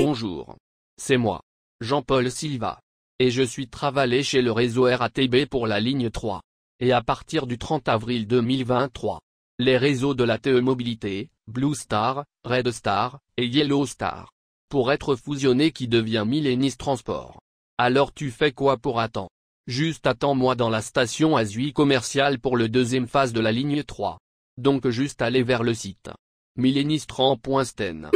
Bonjour. C'est moi, Jean-Paul Silva. Et je suis travaillé chez le réseau RATB pour la ligne 3. Et à partir du 30 avril 2023, les réseaux de la TE Mobilité, Blue Star, Red Star, et Yellow Star. Pour être fusionné qui devient Millénis Transport. Alors tu fais quoi pour attendre Juste attends-moi dans la station Azui commercial pour le deuxième phase de la ligne 3. Donc juste aller vers le site. Millenistran.sten.